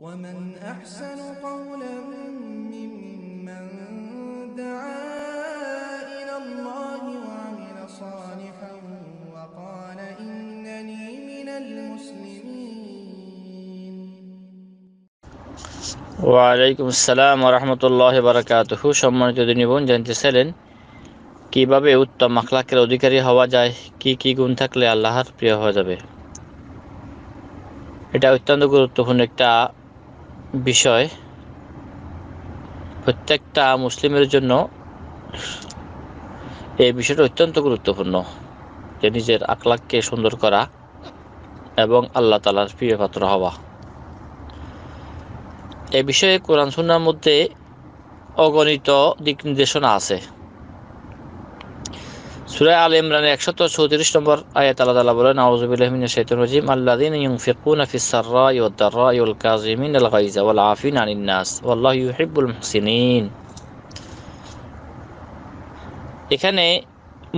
ومن أحسن قولا ممن دعا إلى الله وعمل صالحا وقال إنني من المسلمين সম্মানিত দিনী বোন জানতেছিলেন কিভাবে উত্তম আখলাকের অধিকারী হওয়া যায় কি কি গুণ থাকলে আল্লাহর প্রিয় হওয়া যাবে এটা অত্যন্ত গুরুত্বপূর্ণ একটা বিষয় প্রত্যেকটা মুসলিমের জন্য এই বিষয়টা অত্যন্ত গুরুত্বপূর্ণ যে নিজের আকলাককে সুন্দর করা এবং আল্লাহ তালার প্রিয় পাত্র হওয়া এ বিষয়ে কোরআন সুন্নার মধ্যে অগণিত দিক নির্দেশনা আছে সুরায় আল ইমরানের একশত চৌত্রিশ নম্বর আয়াত আল্লাহ তালা বলেন আউজুবিল্লাহমিন শৈতুল রজিম আল্লাদিন ইউফিকুন ফিসাররা ইউদ্দাররা ইউল কাজিমিন আল গাইজা ওয়াল আফিন আনিন নাস ওয়াল্লাহ ইউহিবুল মুহসিনিন এখানে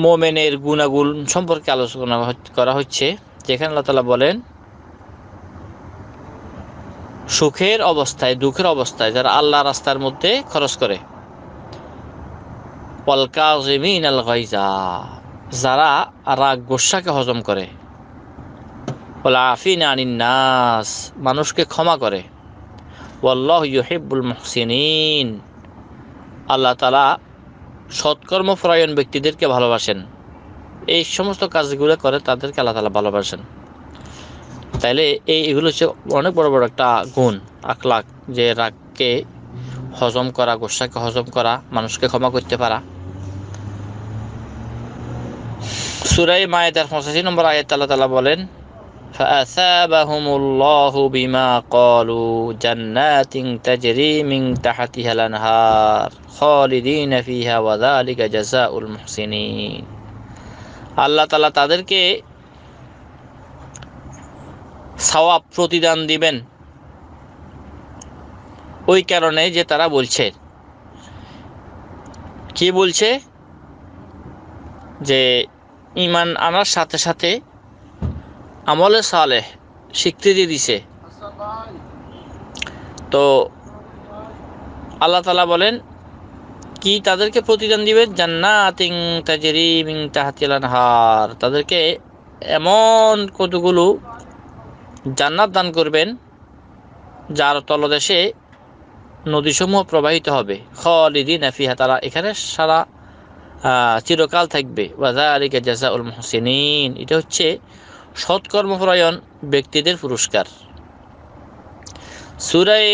মোমেনের গুণাগুণ সম্পর্কে আলোচনা করা হচ্ছে যেখানে আল্লাহ তালা বলেন সুখের অবস্থায় দুঃখের অবস্থায় যারা আল্লাহ রাস্তার মধ্যে খরচ করে যারা রাগ গোসাকে হজম করে আফিন আনিন নাস মানুষকে ক্ষমা করে আল্লাহ তালা সৎকর্মপরায়ণ ব্যক্তিদেরকে ভালোবাসেন এই সমস্ত কাজগুলো করে তাদেরকে আল্লাহ তালা ভালোবাসেন তাইলে এই এগুলো হচ্ছে অনেক বড় বড় একটা গুণ আখলাক যে রাগকে খজম করা গোছা কে খজম করা মানুষকে ক্ষমা করতে পারা সূরা ইমায়াত আল 26 নম্বর আয়াত আল্লাহ তাআলা বলেন ফাআসাবাহুমুল্লাহু বিমা ক্বালু জান্নাতিন তাজরী মিন তাহতিহা লানহার খালিদিনা ফিহা ওয়া যালিকা জসাউল মুহসিনিন আল্লাহ তাআলা তাদেরকে সওয়াব প্রতিদান দিবেন ওই কারণে যে তারা বলছে কি বলছে যে ইমান আনার সাথে সাথে আমলে সালে স্বীকৃতি দিছে তো আল্লাহ তালা বলেন কি তাদেরকে প্রতিদান দিবে জান্নাতিং তাদেরকে এমন কতগুলো জান্নাত দান করবেন যার তলদেশে নদীসমূহ প্রবাহিত হবে খালিদিন আফিহা তারা এখানে সারা চিরকাল থাকবে ওয়াজা আলী কাজা উল মহসিনিন এটা হচ্ছে সৎকর্মপরায়ণ ব্যক্তিদের পুরস্কার সুরাই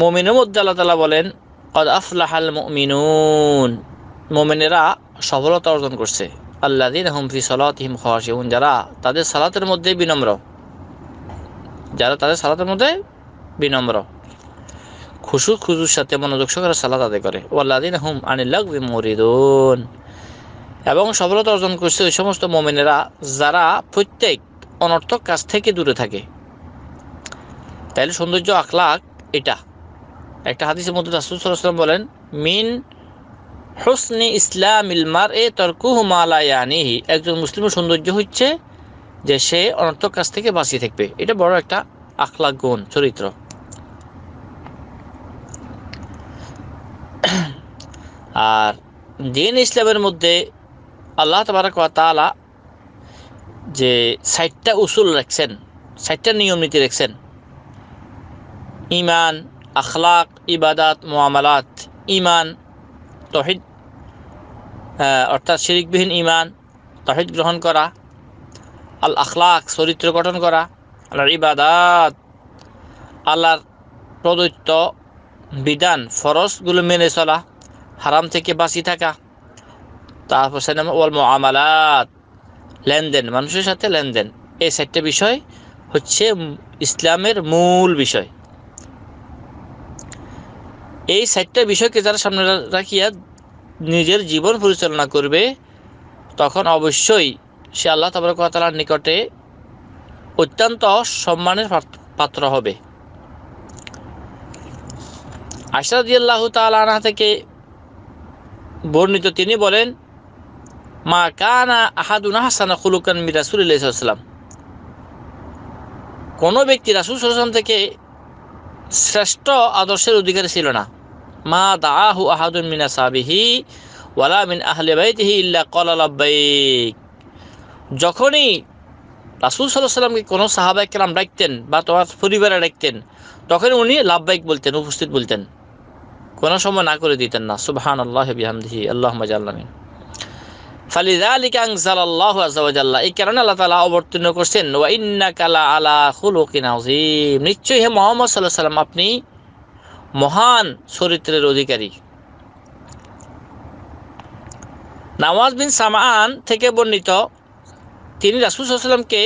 মমিনের মধ্যে আল্লাহ তালা বলেন কদ আফলাহাল মমিনুন মোমেনেরা সফলতা অর্জন করছে দিন হুমফি সলাত হিম খাওয়াশিউন যারা তাদের সালাতের মধ্যে বিনম্র যারা তাদের সালাতের মধ্যে বিনম্র খুশু খুশুর সাথে মনোযোগ সহকারে সালাদ আদায় করে ওয়াল্লাদিন হুম লাগবে মরিদুন এবং সফলতা অর্জন করছে ওই সমস্ত মোমেনেরা যারা প্রত্যেক অনর্থক কাজ থেকে দূরে থাকে তাহলে সৌন্দর্য আখলাক এটা একটা হাদিসের মধ্যে রাসুলসাল্লাম বলেন মিন হোসনি ইসলাম ইলমার এ তর্ক হুমালায়ানিহি একজন মুসলিমের সৌন্দর্য হচ্ছে যে সে অনর্থক কাজ থেকে বাঁচিয়ে থাকবে এটা বড় একটা আখলাক গুণ চরিত্র আর دین ইসলামের মধ্যে আল্লাহ তাবারাক ওয়া তাআলা যে 4 টা اصول রাখছেন 4 টা নিয়ম নীতি রাখছেন ঈমান اخلاق ইবাদাত معاملات ঈমান তাওহিদ অর্থাৎ শিরকবিহীন ঈমান তাওহিদ গ্রহণ করা আল اخلاق চরিত্র গঠন করা আল্লাহর ইবাদাত আল্লাহর প্রদত্ত বিধান ফরজ গুলো মেনে চলা হারাম থেকে বাঁচি থাকা তারপর সে নাম ওয়াল আমালাত লেনদেন মানুষের সাথে লেনদেন এই চারটে বিষয় হচ্ছে ইসলামের মূল বিষয় এই চারটা বিষয়কে যারা সামনে রাখিয়া নিজের জীবন পরিচালনা করবে তখন অবশ্যই সে আল্লাহ তাবরকতালার নিকটে অত্যন্ত সম্মানের পাত্র হবে আশরাদিয়াল্লাহ তাল আনা থেকে বর্ণিত তিনি বলেন মা কানা আহাদুন হাসানা খুলুকান মিরাসুল্লাহাম কোন ব্যক্তি রাসুল সাল্লাম থেকে শ্রেষ্ঠ আদর্শের অধিকারী ছিল না মা দাহু আহাদুন মিনা সাবিহি ওয়ালা মিন আহলে বাইতিহি ইল্লা কলালাব্বাইক যখনই রাসুল সাল্লাহ কোনো সাহাবাইকে নাম ডাকতেন বা তোমার পরিবারে ডাকতেন তখন উনি লাভবাইক বলতেন উপস্থিত বলতেন কোনো সময় না করে দিতেন না সুবহান আল্লাহ বিহামদিহি আল্লাহ মজাল্লামিন ফালিদা আলী কাংসাল আল্লাহ আজাল্লাহ এই কারণে আল্লাহ তালা অবতীর্ণ করছেন ওয়া ইন্না কালা আলা হুলকিন আজিম নিশ্চয়ই হে মোহাম্মদ সাল্লাহ আপনি মহান চরিত্রের অধিকারী নামাজ বিন সামান থেকে বর্ণিত তিনি রাসুল সাল্লামকে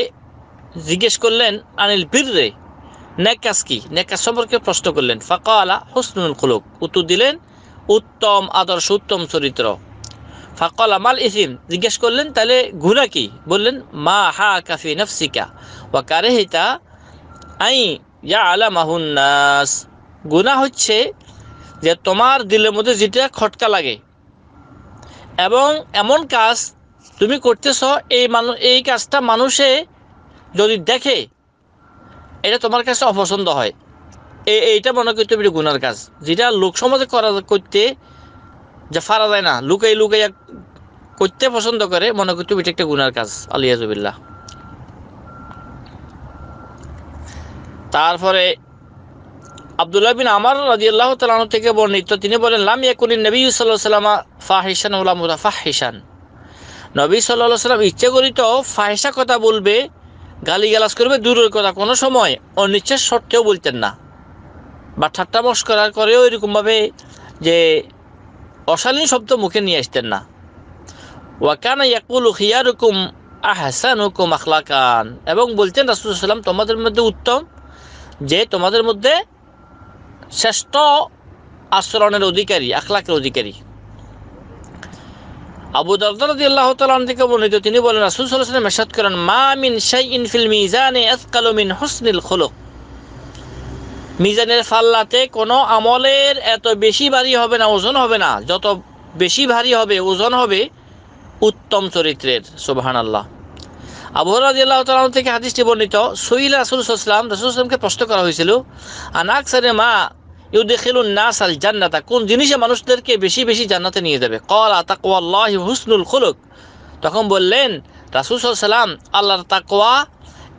জিজ্ঞেস করলেন আনিল বীর রে নেকাস কি নেকাস সম্পর্কে প্রশ্ন করলেন ফাঁকা আলা হুসনুল কুলুক উত্তর দিলেন উত্তম আদর্শ উত্তম চরিত্র ফাঁকালা মাল ইসিম জিজ্ঞেস করলেন তাহলে ঘুরা কি বললেন মা হা কাফি নফসিকা ওয়া কারেহিতা আই ইয়া আলা মাহুন্নাস গুণা হচ্ছে যে তোমার দিলের মধ্যে যেটা খটকা লাগে এবং এমন কাজ তুমি করতেছ এই মানুষ এই কাজটা মানুষে যদি দেখে এটা তোমার কাছে অপছন্দ হয় এইটা মনে করতে পারি গুনার কাজ যেটা লোক সমাজে করা করতে যে ফারা যায় না লুকাই লুকাই করতে পছন্দ করে মনে করতে এটা একটা গুনার কাজ আলিয়াজুবিল্লাহ তারপরে আবদুল্লাহ বিন আমার রাজি আল্লাহ তালন থেকে বর্ণিত তিনি বলেন লাম ইয়াকুলিন নবী সাল্লাহ সাল্লাম ফাহিসান ওলা মুরাফা হিসান নবী সাল্লাহ সাল্লাম ইচ্ছে করিত ফাহিসা কথা বলবে গালিগালাজ করবে দূরের কথা কোনো সময় অনিচ্ছের শর্তেও বলতেন না বা ঠাট্টা মস্করা করেও এরকমভাবে যে অশালীন শব্দ মুখে নিয়ে আসতেন না ওয়াকানা ইয়াকুল রকম আহসান হুকুম আখলাকান এবং বলতেন রাসুলাম তোমাদের মধ্যে উত্তম যে তোমাদের মধ্যে শ্রেষ্ঠ আচরণের অধিকারী আখলাকের অধিকারী আবু দারদারদি আল্লাহ থেকে বর্ণিত তিনি বলেন মা মিন মিন মিজানের ফাল্লাতে কোনো আমলের এত বেশি ভারী হবে না ওজন হবে না যত বেশি ভারী হবে ওজন হবে উত্তম চরিত্রের সোবাহান আল্লাহ আবহরাজ তালাম থেকে হাদিসটি বর্ণিত সইল রাসুল সাল্লাম রাসুল সালামকে প্রশ্ন করা হয়েছিল আনাক সারে মা ইউদেখিলুন নাস আল জান্নাতা কোন জিনিসে মানুষদেরকে বেশি বেশি জান্নাতে নিয়ে যাবে কল আতাকুয়াল্লাহ হুসনুল খুলুক তখন বললেন রাসুল সাল্লাম আল্লাহর তাকোয়া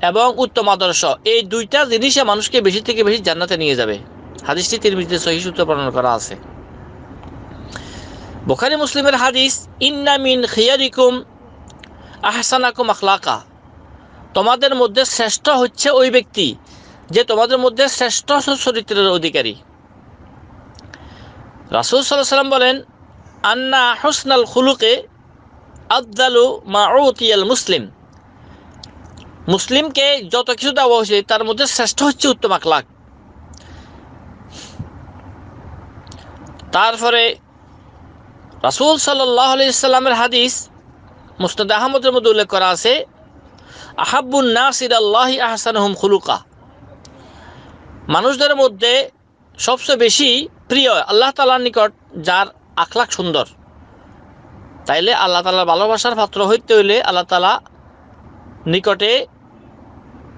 এবং উত্তম আদর্শ এই দুইটা জিনিসে মানুষকে বেশি থেকে বেশি জান্নাতে নিয়ে যাবে হাদিসটি তিরমিজিতে সহি সূত্র বর্ণনা করা আছে বোখারি মুসলিমের হাদিস ইন্না মিন খিয়ারিকুম আহসানাকুম আখলাকা তোমাদের মধ্যে শ্রেষ্ঠ হচ্ছে ওই ব্যক্তি যে তোমাদের মধ্যে শ্রেষ্ঠ চরিত্রের অধিকারী রাসুল সাল্লাহ সাল্লাম বলেন আন্না হসনাল খুলুকে আবদালু মাউতিয়াল মুসলিম মুসলিমকে যত কিছু দেওয়া হয়েছে তার মধ্যে শ্রেষ্ঠ হচ্ছে উত্তম আকলাক তারপরে রাসুল সাল্লাহ ইসলামের হাদিস মুস্তাদ আহমদের মধ্যে উল্লেখ করা আছে আহাবুল নাসির আল্লাহ আহসান হুম খুলুকা মানুষদের মধ্যে সবচেয়ে বেশি প্রিয় আল্লাহ তালার নিকট যার আখলাখ সুন্দর তাইলে আল্লাহ তালার ভালোবাসার পাত্র হইতে হইলে আল্লাহ তালা নিকটে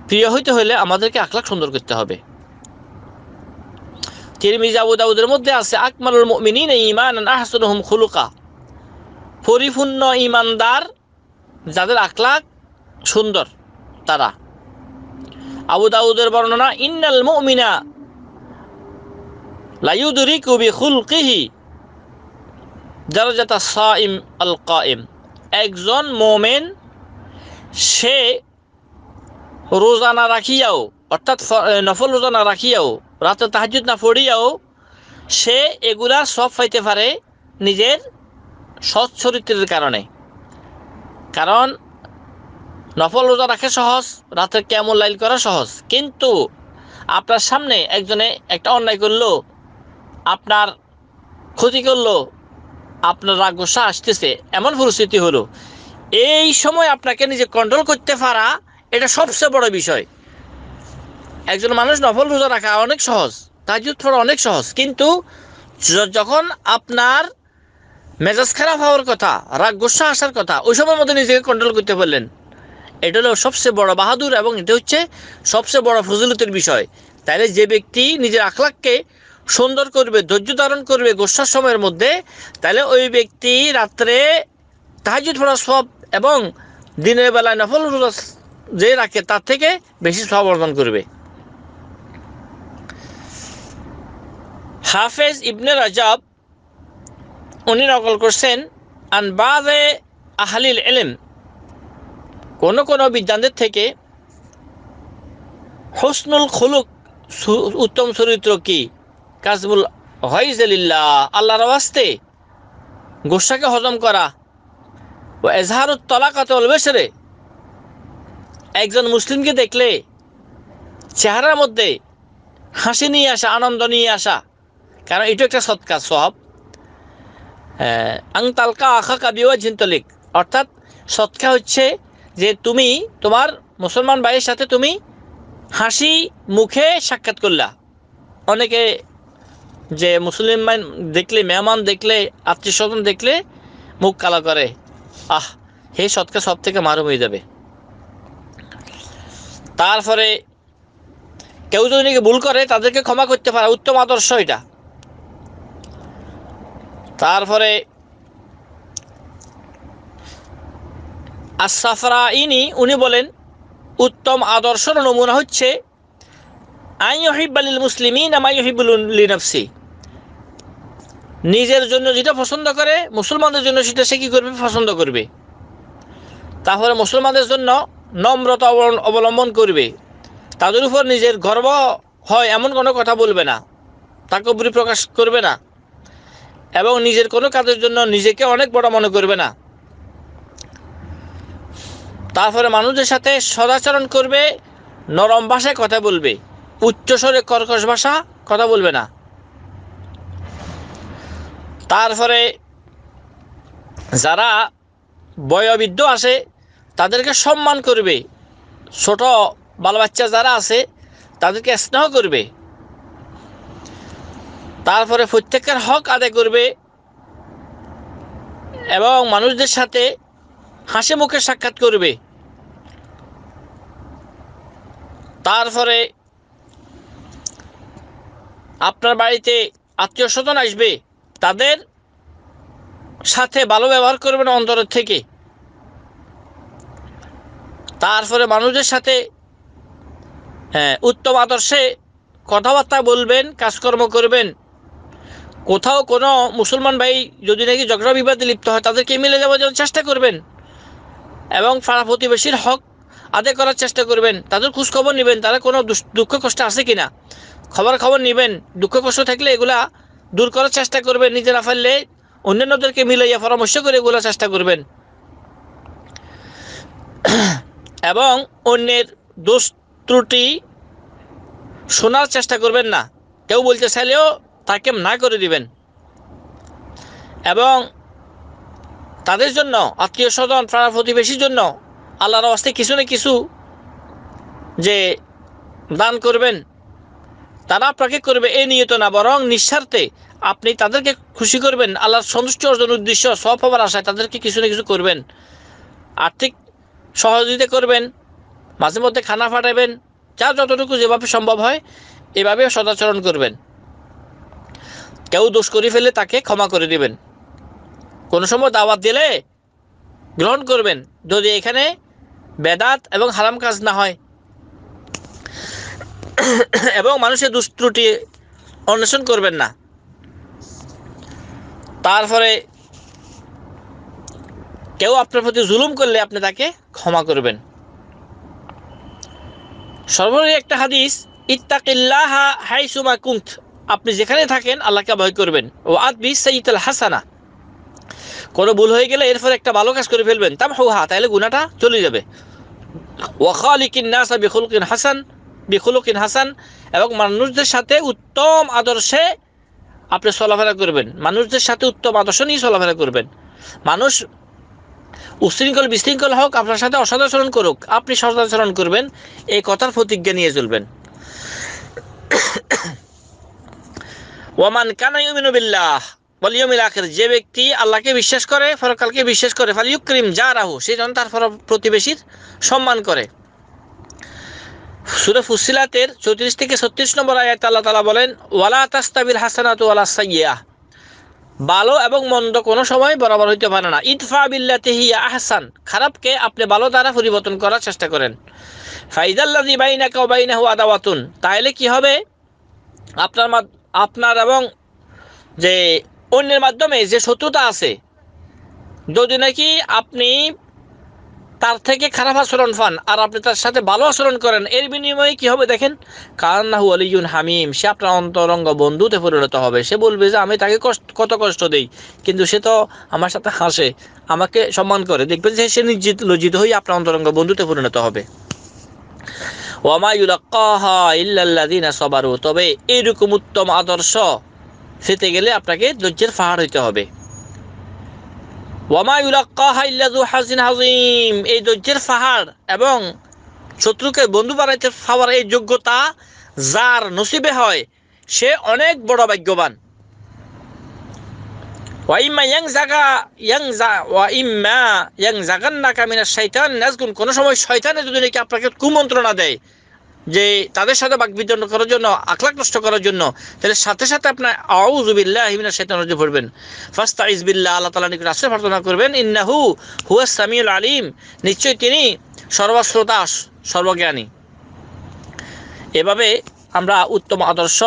প্রিয় হইতে হইলে আমাদেরকে আখলাখ সুন্দর করতে হবে তিরমিজ আবু দাউদের মধ্যে আছে আকমালুল মিনিন ইমান আহসনহম খুলুকা পরিপূর্ণ ইমানদার যাদের আখলাক সুন্দর তারা আবু দাউদের বর্ণনা ইন্নাল মুমিনা কবি আল একজন মোমেন সে রোজা না রাখিয়াও অর্থাৎ নফল রোজা না রাখিয়াও রাতে তাহাজুদ না পড়িয়াও সে এগুলা সব পাইতে পারে নিজের সৎ চরিত্রের কারণে কারণ নফল রোজা রাখে সহজ রাতের ক্যামল লাইল করা সহজ কিন্তু আপনার সামনে একজনে একটা অন্যায় করলো আপনার ক্ষতি করলো রাগ গোসা আসতেছে এমন পরিস্থিতি হলো এই সময় আপনাকে নিজে কন্ট্রোল করতে পারা এটা সবচেয়ে বড় বিষয় একজন মানুষ নফল রোজা রাখা অনেক সহজ তাজুদ থোড়া অনেক সহজ কিন্তু যখন আপনার মেজাজ খারাপ হওয়ার কথা রাগ গোসা আসার কথা ওই সময়ের মধ্যে নিজেকে কন্ট্রোল করতে পারলেন এটা হলো সবচেয়ে বড় বাহাদুর এবং এটা হচ্ছে সবচেয়ে বড় ফজলতের বিষয় তাহলে যে ব্যক্তি নিজের আখলাককে সুন্দর করবে ধৈর্য ধারণ করবে গোসার সময়ের মধ্যে তাহলে ওই ব্যক্তি রাত্রে তাহাজুদ ধরা সব এবং দিনের বেলায় নফল রোজা যে রাখে তার থেকে বেশি সব অর্জন করবে হাফেজ ইবনে রাজাব উনি নকল করছেন আন বাজে আহালিল এলেম কোন কোন বিদ্যানদের থেকে হসনুল খুলুক উত্তম চরিত্র কী কাজবুল হইজলিল্লা আল্লাহর আওয়াজতে গোসাকে হজম করা ও এজহারুত তলাকাতে অলবেসরে একজন মুসলিমকে দেখলে চেহারার মধ্যে হাসি নিয়ে আসা আনন্দ নিয়ে আসা কারণ এটা একটা সৎকার সব আং তালকা আখা কাবিওয়া ঝিন্তলিক অর্থাৎ সৎকা হচ্ছে যে তুমি তোমার মুসলমান ভাইয়ের সাথে তুমি হাসি মুখে সাক্ষাৎ করলা অনেকে যে মুসলিম ভাই দেখলে মেহমান দেখলে আত্মীয় স্বজন দেখলে মুখ কালো করে আহ হে সৎকে সব থেকে মারুম হয়ে যাবে তারপরে কেউ যদি নাকি ভুল করে তাদেরকে ক্ষমা করতে পারে উত্তম আদর্শ এটা তারপরে আসাফরা ইনি উনি বলেন উত্তম আদর্শর নমুনা হচ্ছে আই মুসলিম মুসলিমিন আমি ইহিবুল নিজের জন্য যেটা পছন্দ করে মুসলমানদের জন্য সেটা সে কী করবে পছন্দ করবে তাহলে মুসলমানদের জন্য নম্রতা অবলম্বন করবে তাদের উপর নিজের গর্ব হয় এমন কোনো কথা বলবে না তাকবরি প্রকাশ করবে না এবং নিজের কোনো কাজের জন্য নিজেকে অনেক বড় মনে করবে না তারপরে মানুষের সাথে সদাচরণ করবে নরম ভাষায় কথা বলবে উচ্চস্বরে কর্কশ ভাষা কথা বলবে না তারপরে যারা বয়বৃদ্ধ আছে তাদেরকে সম্মান করবে ছোট বাল বাচ্চা যারা আছে তাদেরকে স্নেহ করবে তারপরে প্রত্যেকের হক আদায় করবে এবং মানুষদের সাথে হাসি মুখে সাক্ষাৎ করবে তারপরে আপনার বাড়িতে আত্মীয় স্বজন আসবে তাদের সাথে ভালো ব্যবহার করবেন অন্তরের থেকে তারপরে মানুষের সাথে হ্যাঁ, উত্তম আদর্শে কথাবার্তা বলবেন কাজকর্ম করবেন কোথাও কোনো মুসলমান ভাই যদি নাকি ঝগড়া বিবাদে লিপ্ত হয় তাদেরকে মিলে যাওয়ার জন্য চেষ্টা করবেন এবং পাড়া প্রতিবেশীর হক আদায় করার চেষ্টা করবেন তাদের খোঁজখবর নেবেন তারা কোনো দুঃখ কষ্ট আছে কিনা খবর খবর নেবেন দুঃখ কষ্ট থাকলে এগুলা দূর করার চেষ্টা করবেন নিজে না ফেললে অন্যান্যদেরকে মিলাইয়া পরামর্শ করে এগুলো চেষ্টা করবেন এবং অন্যের দোষ ত্রুটি শোনার চেষ্টা করবেন না কেউ বলতে চাইলেও তাকে না করে দিবেন এবং তাদের জন্য আত্মীয় স্বজন প্রাণা প্রতিবেশীর জন্য আল্লাহর অবস্থায় কিছু না কিছু যে দান করবেন তারা আপনাকে করবে এই নিয়ত না বরং নিঃস্বার্থে আপনি তাদেরকে খুশি করবেন আল্লাহর সন্তুষ্টি অর্জন উদ্দেশ্য সব হবার আশায় তাদেরকে কিছু না কিছু করবেন আর্থিক সহযোগিতা করবেন মাঝে মধ্যে খানা ফাটাবেন যা যতটুকু যেভাবে সম্ভব হয় এভাবে সদাচরণ করবেন কেউ দোষ করে ফেলে তাকে ক্ষমা করে দিবেন কোনো সময় দাওয়াত দিলে গ্রহণ করবেন যদি এখানে বেদাত এবং হারাম কাজ না হয় এবং মানুষের দুষ্ট্রুটি অন্বেষণ করবেন না তারপরে কেউ আপনার প্রতি জুলুম করলে আপনি তাকে ক্ষমা করবেন সর্বোপরি একটা হাদিস ইত্তাকিল্লাহা হাইসুমা কুন্ত আপনি যেখানে থাকেন আল্লাহকে ভয় করবেন ও আদবি সঈতাল হাসানা কোনো ভুল হয়ে গেলে এরপরে একটা ভালো কাজ করে ফেলবেন তাম হা তাহলে গুণাটা চলে যাবে ওয়াখালিকিন নাসা বিখুলকিন হাসান বিখুলুকিন হাসান এবং মানুষদের সাথে উত্তম আদর্শে আপনি চলাফেরা করবেন মানুষদের সাথে উত্তম আদর্শ নিয়ে চলাফেরা করবেন মানুষ উশৃঙ্খল বিশৃঙ্খল হোক আপনার সাথে অসদাচরণ করুক আপনি সদাচরণ করবেন এই কথার প্রতিজ্ঞা নিয়ে চলবেন ওয়ামান কানাইমিনবিল্লাহ বলিয়মিল আখের যে ব্যক্তি আল্লাহকে বিশ্বাস করে ফরকালকে বিশ্বাস করে ফালিউক্রিম যা রাহু সেই জন্য তার প্রতিবেশীর সম্মান করে সুরে ফুসিলাতের চৌত্রিশ থেকে ছত্রিশ নম্বর আয়াত আল্লাহ তালা বলেন ওয়ালা তাস্তাবিল হাসানাত ওয়ালা সাইয়া ভালো এবং মন্দ কোনো সময় বরাবর হইতে পারে না ইতফা তেহিয়া আহসান খারাপকে আপনি ভালো দ্বারা পরিবর্তন করার চেষ্টা করেন ফাইজাল্লাদি বাইনা কাউ বাইনা হু দাওয়াতুন তাহলে কি হবে আপনার আপনার এবং যে অন্যের মাধ্যমে যে শত্রুতা আছে যদি নাকি আপনি তার থেকে খারাপ আচরণ পান আর আপনি তার সাথে ভালো আচরণ করেন এর বিনিময়ে কি হবে দেখেন কান্নাহু আলিউন হামিম সে আপনার অন্তরঙ্গ বন্ধুতে পরিণত হবে সে বলবে যে আমি তাকে কষ্ট কত কষ্ট দেই কিন্তু সে তো আমার সাথে হাসে আমাকে সম্মান করে দেখবেন যে সে নির্জিত লজ্জিত হয়ে আপনার অন্তরঙ্গ বন্ধুতে পরিণত হবে ওয়ামা ইউলাক্কাহা ইল্লাল্লাযিনা তবে এইরকম উত্তম আদর্শ সেতে গেলে আপনাকে ধৈর্যের পাহাড় হইতে হবে ওয়ামাই হাজিম এই ধৈর্যের পাহাড় এবং শত্রুকে বন্ধু বানাইতে পাওয়ার এই যোগ্যতা যার নসিবে হয় সে অনেক বড় ভাগ্যবান কোনো সময় শয়তানে যদি নাকি আপনাকে কুমন্ত্রণা দেয় যে তাদের সাথে বিতরণ করার জন্য আখলাক নষ্ট করার জন্য তাহলে সাথে সাথে আপনার আউজুবিল্লাহ হিমিনা শেতান পড়বেন ফার্স্ট ইজবিল্লাহ আল্লাহ তালা নিকট আশ্রয় প্রার্থনা করবেন ইন্নাহু হুয়া সামিউল আলিম নিশ্চয়ই তিনি সর্বশ্রোতা সর্বজ্ঞানী এভাবে আমরা উত্তম আদর্শ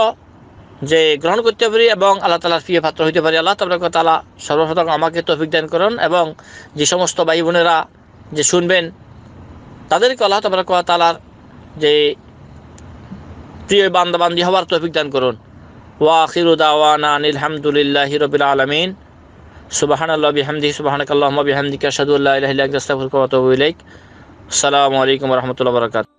যে গ্রহণ করতে পারি এবং আল্লাহ তালার প্রিয় পাত্র হইতে পারি আল্লাহ তালা তালা সর্বপ্রথম আমাকে তফিক দান করুন এবং যে সমস্ত ভাই বোনেরা যে শুনবেন তাদেরকে আল্লাহ তালা তালার যে প্রিয় বান্দাবান্দি হওয়ার তৌফিক দান করুন ওয়া আখিরু দাওয়ানা আলহামদুলিল্লাহি রাব্বিল আলামিন সুবহানাল্লাহি আলহামদুলিল্লাহ সুবহানাকাল্লাহুম্মা বিহামদিকা আশহাদু আল্লা ইলাহা ইল্লা আনতা আস্তাগফিরুকা ওয়া আতুবু ইলাইক আসসালামু আলাইকুম ওয়া রাহমাতুল্লাহি ওয়া বারাকাতুহু